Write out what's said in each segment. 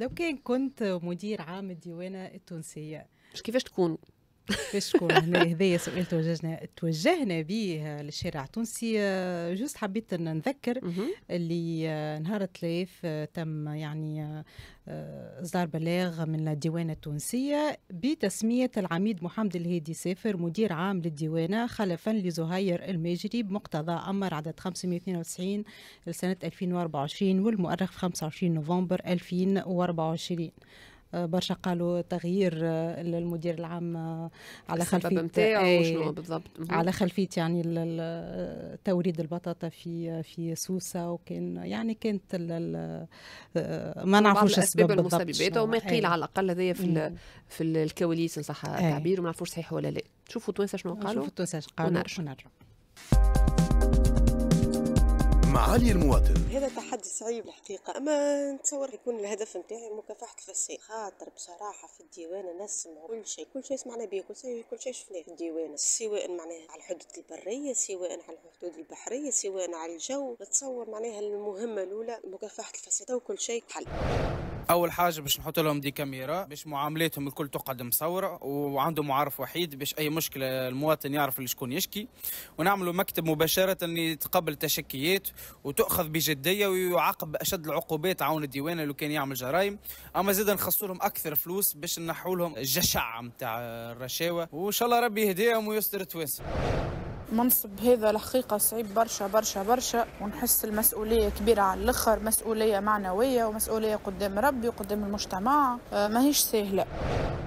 لو كان كنت مدير عام الديوانة التونسية مش كيفاش تكون باش تكون هنا هذايا سؤال توجهنا توجهنا به للشارع التونسي آه، جوست حبيت ان نذكر اللي آه، نهار الثلاث آه، تم يعني اصدار بلاغ من الديوانه التونسيه بتسميه العميد محمد الهيدي سافر مدير عام للديوانه خلفا لزهير المجري بمقتضى امر عدد 592 لسنه 2024 والمؤرخ 25 نوفمبر 2024 برشا قالوا تغيير المدير آه، العام آه، على خلفيه نتاعو إيه، شنو بالضبط على خلفيه يعني آه، توريد البطاطا في في سوسه وكان يعني كانت ما نعرفوش السبب بالضبط وما قيل إيه. على الاقل هذايا في إيه. في الكواليس صح التعبير وما نعرفوش صحيح ولا لا شوفوا تونس شنو قالوا شوفوا تونس شنو قالوا ونرجع معالي المواطن هذا تحدي صعيب الحقيقة أما نتصور يكون الهدف نتاعي مكافحة الفساد خاطر بصراحة في الديوان الناس سمعوا كل شيء كل شيء سمعنا به كل شيء كل شيء شفناه في الديوان سواء معناها على الحدود البرية سواء على الحدود البحرية سواء على الجو نتصور معناها المهمة الأولى مكافحة الفساد وكل شيء حل اول حاجه باش نحط لهم دي كاميرا باش معاملاتهم الكل تقعد مصوره وعنده معرف وحيد باش اي مشكله المواطن يعرف شكون يشكي ونعملوا مكتب مباشره يتقبل تشكيات وتؤخذ بجديه ويعاقب باشد العقوبات عون الديوان لو كان يعمل جرائم اما زيد نخصوا لهم اكثر فلوس باش نحولهم لهم الجشع نتاع الرشاوه وان شاء الله ربي يهديهم ويستر توانسه منصب هذا الحقيقة صعيب برشا برشا برشا ونحس المسؤولية كبيرة على الآخر مسؤولية معنوية ومسؤولية قدام ربي وقدام المجتمع آه، ماهيش سهلة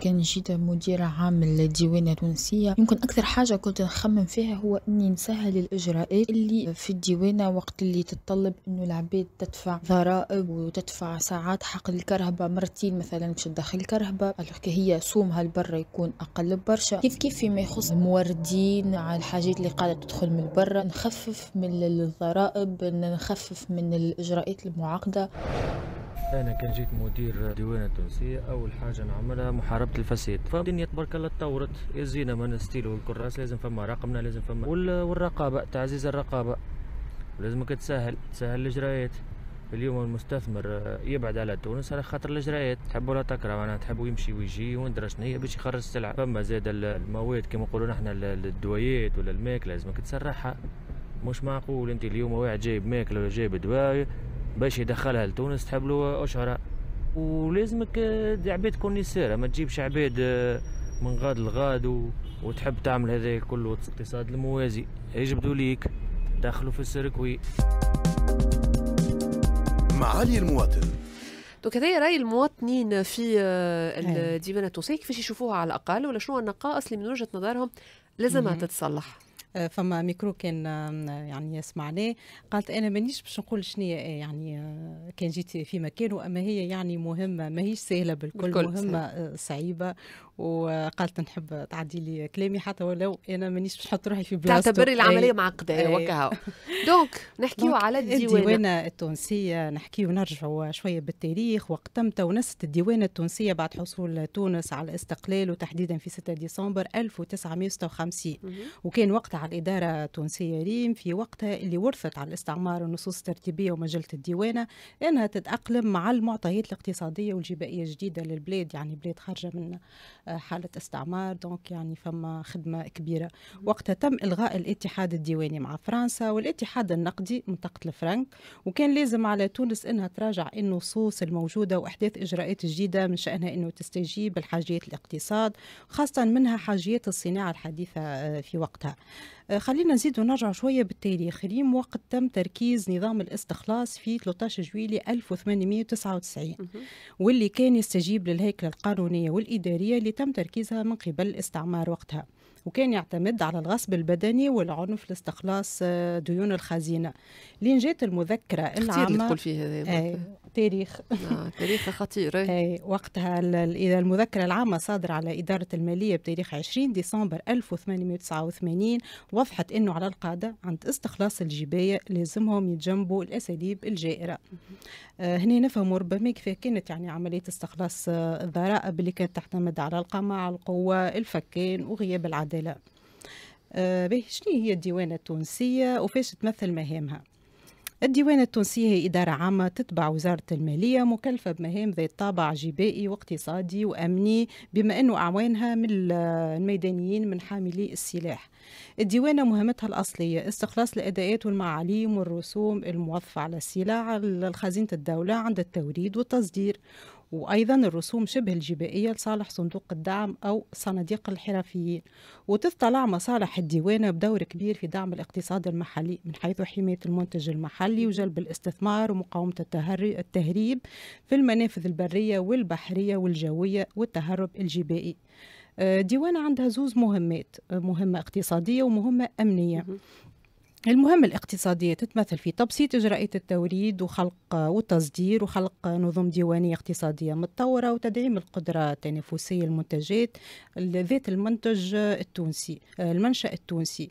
كان جيت مديرة عام للديوانة التونسية يمكن أكثر حاجة كنت نخمم فيها هو أني نسهل الإجراءات اللي في الديوانة وقت اللي تتطلب أنه العباد تدفع ضرائب وتدفع ساعات حق الكرهبة مرتين مثلا باش تدخل الكرهبة هي سومها لبرا يكون أقل برشا كيف كيف فيما يخص موردين على الحاجات اللي قاعدة تدخل من برا نخفف من الضرائب نخفف من الإجراءات المعاقدة انا كان جيت مدير ديوانه تونسيه اول حاجه نعملها محاربه الفساد فالدنيا تبارك الله تطورت يزينا من ستيلو الكراس لازم فما رقمنا لازم فما والرقابه تعزيز الرقابه لازمك تسهل تسهل الاجراءات اليوم المستثمر آه، يبعد على تونس على خاطر الاجراءات تحب ولا تكره معناها تحبوا يمشي ويجي وندرى شنو هي باش يخرج السلعه فما زاد المواد كما نقولوا نحنا الدوايات ولا الماكله لازمك تسرحها مش معقول انت اليوم واحد جايب ماكله ولا جايب دواء باش يدخلها لتونس تحب له اشهره ولازمك آه، عباد تكون ما تجيبش عباد آه، من غاد لغاد وتحب تعمل هذا كله اقتصاد الموازي يجبدوا ليك دخلوا في السيركوي معالي المواطن دونك هذايا راي المواطنين في آه، الديوان التونسي كيفاش يشوفوها على الاقل ولا شنو النقائص اللي من وجهه نظرهم لازمها تتصلح آه، فما ميكرو كان يعني يسمعني قالت انا مانيش باش نقول شنو آه، يعني آه، كان جيت في مكانه اما هي يعني مهمه ماهيش سهله بالكل, بالكل مهمه سهل. صعيبه وقالت نحب تعدي لي كلامي حتى ولو انا مانيش باش نحط روحي في بلاصتي تعتبري العمليه معقده وكاهو دونك نحكيو على الديوانه الديوانه التونسيه نحكيو نرجعوا شويه بالتاريخ وقت تم تونسة الديوانه التونسيه بعد حصول تونس على الاستقلال وتحديدا في 6 ديسمبر 1956 وكان وقتها الإدارة التونسية ريم في وقتها اللي ورثت على الاستعمار النصوص الترتيبية ومجلة الديوانة أنها تتأقلم مع المعطيات الاقتصادية والجبائية الجديدة للبلاد يعني بلاد خارجة من آه، حالة استعمار دونك يعني فما خدمة كبيرة وقتها تم إلغاء الاتحاد الديواني مع فرنسا والاتحاد النقدي منطقة الفرنك وكان لازم على تونس أنها تراجع النصوص الموجودة وإحداث إجراءات جديدة من شأنها أنه تستجيب لحاجيات الاقتصاد خاصة منها حاجيات الصناعة الحديثة آه، في وقتها آه، خلينا نزيد ونرجع شوية بالتاريخ ريم وقت تم تركيز نظام الاستخلاص في 13 جويلي 1899 واللي كان يستجيب للهيكلة القانونية والإدارية اللي تم تركيزها من قبل الاستعمار وقتها وكان يعتمد على الغصب البدني والعنف لاستخلاص آه، ديون الخزينه لين جات المذكره العامه تقول فيه هذا آه، تاريخ آه، تاريخ خطير اي إيه، وقتها المذكرة العامة صادرة على إدارة المالية بتاريخ 20 ديسمبر 1889 وضحت أنه على القادة عند استخلاص الجباية لازمهم يتجنبوا الأساليب الجائرة آه، هنا نفهموا ربما كيف كانت يعني عملية استخلاص آه، الضرائب اللي كانت تعتمد على القمع القوة الفكان وغياب العدالة آه شنو هي الديوانة التونسية وفاش تمثل مهامها الديوان التونسي هي إدارة عامة تتبع وزارة المالية مكلفة بمهام ذات طابع جبائي واقتصادي وأمني بما أنه أعوانها من الميدانيين من حاملي السلاح الديوانة مهمتها الأصلية استخلاص الأداءات والمعاليم والرسوم الموظفة على السلع لخزينة الدولة عند التوريد والتصدير وأيضا الرسوم شبه الجبائية لصالح صندوق الدعم أو صناديق الحرفيين وتطلع مصالح الديوانة بدور كبير في دعم الاقتصاد المحلي من حيث حماية المنتج المحلي وجلب الاستثمار ومقاومة التهريب في المنافذ البرية والبحرية والجوية والتهرب الجبائي آه، ديوانة عندها زوز مهمات آه، مهمة اقتصادية ومهمة أمنية المهمة الاقتصادية تتمثل في تبسيط إجراءات التوريد وخلق والتصدير وخلق نظم ديوانية اقتصادية متطورة وتدعيم القدرة التنافسية للمنتجات ذات المنتج التونسي المنشأ التونسي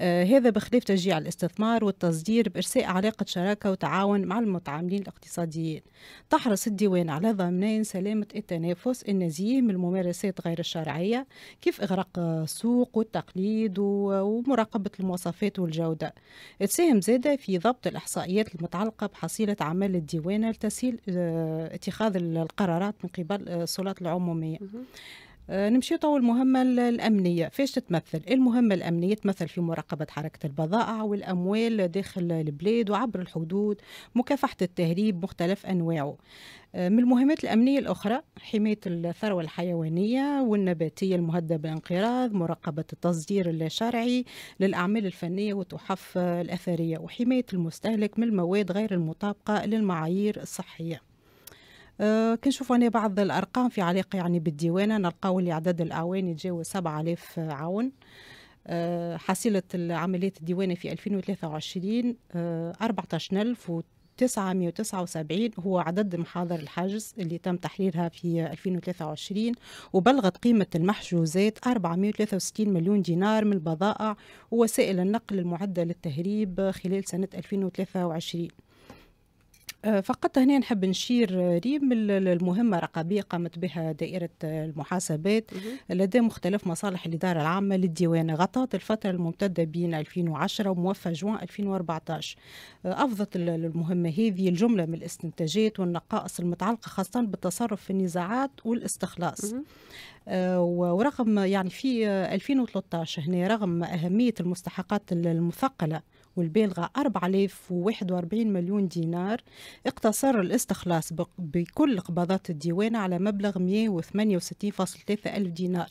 آه، هذا بخلاف تشجيع الاستثمار والتصدير بإرساء علاقة شراكة وتعاون مع المتعاملين الاقتصاديين تحرص الديوان على ضمان سلامة التنافس النزيه من الممارسات غير الشرعية كيف إغراق السوق والتقليد ومراقبة المواصفات والجودة تساهم زادة في ضبط الإحصائيات المتعلقة بحصيلة عمل الديوانة لتسهيل آه، اتخاذ القرارات من قبل السلطات آه، العمومية آه، نمشي طول المهمة الأمنية فاش تتمثل المهمة الأمنية تمثل في مراقبة حركة البضائع والأموال داخل البلاد وعبر الحدود مكافحة التهريب مختلف أنواعه آه، من المهمات الأمنية الأخرى حماية الثروة الحيوانية والنباتية المهددة بالانقراض مراقبة التصدير الشرعي للأعمال الفنية والتحف الأثرية وحماية المستهلك من المواد غير المطابقة للمعايير الصحية آه، كنشوف انا بعض الارقام في علاقه يعني بالديوانه نلقاو اللي عدد الاعوان يتجاوز 7000 عون آه، حصيله عمليات الديوانه في 2023 أه 14000 979 هو عدد محاضر الحجز اللي تم تحريرها في 2023 وبلغت قيمة المحجوزات 463 مليون دينار من البضائع ووسائل النقل المعدة للتهريب خلال سنة 2023 آه، فقط هنا نحب نشير ريم المهمة الرقابية قامت بها دائرة المحاسبات لدى مختلف مصالح الإدارة العامة للديوان غطت الفترة الممتدة بين 2010 وموفى جوان 2014 آه، أفضت المهمة هذه الجملة من الاستنتاجات والنقائص المتعلقة خاصة بالتصرف في النزاعات والاستخلاص آه، ورغم يعني في 2013 هنا رغم أهمية المستحقات المثقلة والبالغة 4041 مليون دينار اقتصر الاستخلاص بكل قبضات الديوان على مبلغ 168.3 ألف دينار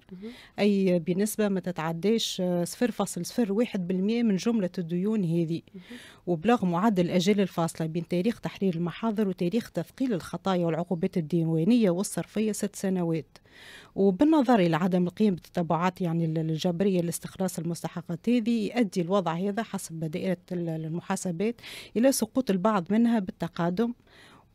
أي بنسبة ما تتعداش 0.01% من جملة الديون هذه وبلغ معدل الأجال الفاصلة بين تاريخ تحرير المحاضر وتاريخ تثقيل الخطايا والعقوبات الديوانية والصرفية ست سنوات وبالنظر إلى عدم القيام بالتتبعات يعني الجبرية لاستخلاص المستحقات هذه يؤدي الوضع هذا حسب دائرة المحاسبات إلى سقوط البعض منها بالتقادم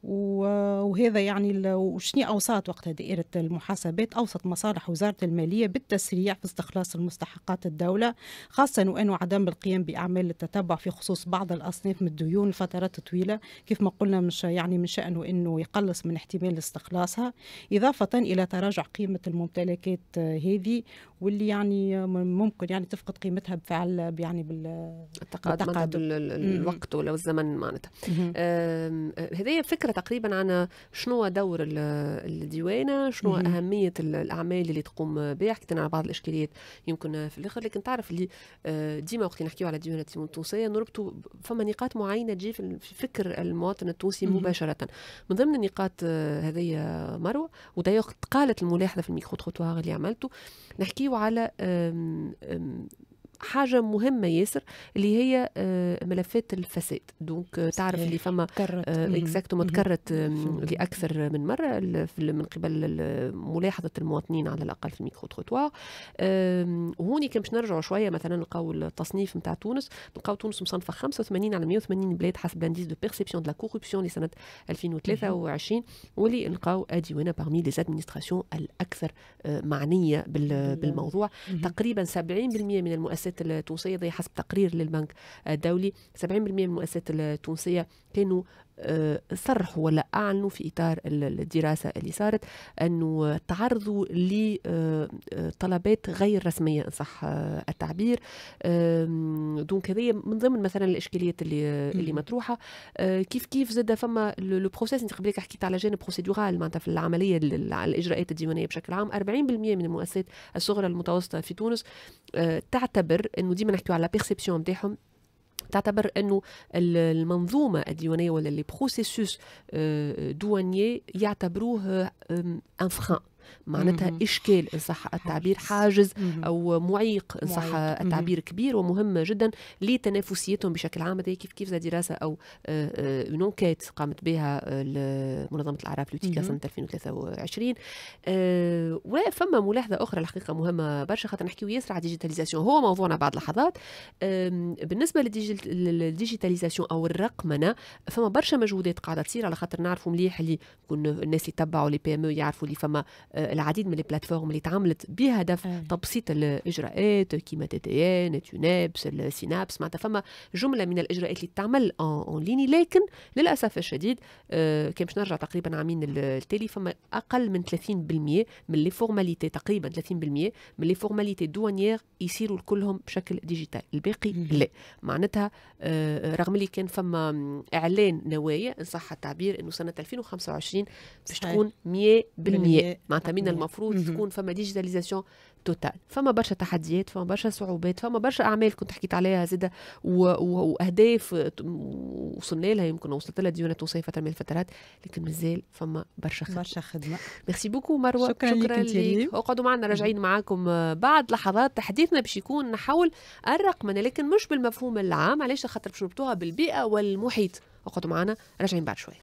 وهذا يعني وشني اوساط وقتها دائره المحاسبات اوسط مصالح وزاره الماليه بالتسريع في استخلاص المستحقات الدوله خاصه وانه عدم القيام باعمال التتبع في خصوص بعض الاصناف من الديون لفترات طويله كيف ما قلنا مش يعني من شانه انه يقلص من احتمال استخلاصها اضافه الى تراجع قيمه الممتلكات هذه واللي يعني ممكن يعني تفقد قيمتها بفعل يعني بال الوقت ولو الزمن معناتها هذه فكره تقريبا عن شنو دور الديوانه شنو مم. اهميه الاعمال اللي تقوم بها حكينا على بعض الاشكاليات يمكن في الاخر لكن تعرف اللي آه، ديما وقت نحكيو على الديوانه التونسيه نربطوا فما نقاط معينه تجي في فكر المواطن التونسي مباشره من ضمن النقاط آه، هذه مروه ودايوغ قالت الملاحظه في الميكرو تروتوار اللي عملته نحكيو على حاجه مهمه ياسر اللي هي آه، ملفات الفساد دونك آه، تعرف اللي فما اكزاكتومون آه، تكررت لاكثر من مره من قبل ملاحظه المواطنين على الاقل في الميكرو تروتوار وهوني كان باش نرجعوا شويه مثلا نلقاو التصنيف نتاع تونس نلقاو تونس مصنفه 85 على 180 بلاد حسب لانديس دو بيرسيبسيون دو لا كوربسيون لسنه 2023 واللي نلقاو اديونا باغمي لي ادمينستراسيون الاكثر معنيه بالموضوع تقريبا 70% من المؤسسات المؤسسات التونسيه حسب تقرير للبنك الدولي 70% من المؤسسات التونسيه كانوا صرحوا ولا أعلنوا في إطار الدراسة اللي صارت أنه تعرضوا لطلبات آه، آه، غير رسمية إن صح آه، التعبير دونك هذه من ضمن مثلا الإشكاليات اللي اللي مطروحة كيف كيف زاد فما لو بروسيس أنت قبل حكيت على جانب بروسيدورال معناتها في العملية الإجراءات الديوانية بشكل عام 40% من المؤسسات الصغرى المتوسطة في تونس تعتبر أنه ديما نحكيو على بيرسيبسيون نتاعهم تعتبر انه المنظومه الديوانيه ولا لي بروسيسوس دوانيي يعتبروه ان euh, فران معناتها إشكال إن صح التعبير حاجز أو معيق إن صح التعبير كبير ومهم جدا لتنافسيتهم بشكل عام كيف كيف دراسة أو اونكيت آه، آه، قامت بها آه، منظمة الأعراف لوتيكا سنة 2023 وفما ملاحظة أخرى الحقيقة مهمة برشا خاطر نحكيو ياسر على الديجيتاليزاسيون هو موضوعنا بعد لحظات بالنسبة للديجيتاليزاسيون أو الرقمنة فما برشا مجهودات قاعدة تصير على خاطر نعرفوا مليح اللي الناس اللي تبعوا لي بي ام e يعرفوا اللي فما آه، العديد من البلاتفورم اللي تعملت بهدف تبسيط الاجراءات كيما تي تي ان تونابس السينابس معناتها فما جمله من الاجراءات اللي تعمل اون ليني لكن للاسف الشديد آه، كان باش نرجع تقريبا عامين التالي فما اقل من 30% من لي فورماليتي تقريبا 30% من لي فورماليتي دوانيير يصيروا كلهم بشكل ديجيتال الباقي لا معناتها آه، رغم اللي كان فما اعلان نوايا ان صح التعبير انه سنه 2025 باش تكون 100% معناتها معناتها من المفروض تكون فما ديجيتاليزاسيون توتال فما برشا تحديات فما برشا صعوبات فما برشا اعمال كنت حكيت عليها زاده واهداف وصلنا لها يمكن وصلت لها ديونات تونسيه فتره من الفترات لكن مازال فما برشا خدمه برشا خدمه ميرسي بوكو مروه شكرا, شكرا لك اقعدوا معنا راجعين معاكم آه، بعد لحظات تحديثنا باش يكون حول الرقمنه لكن مش بالمفهوم العام علاش خاطر باش بالبيئه والمحيط اقعدوا معنا راجعين بعد شويه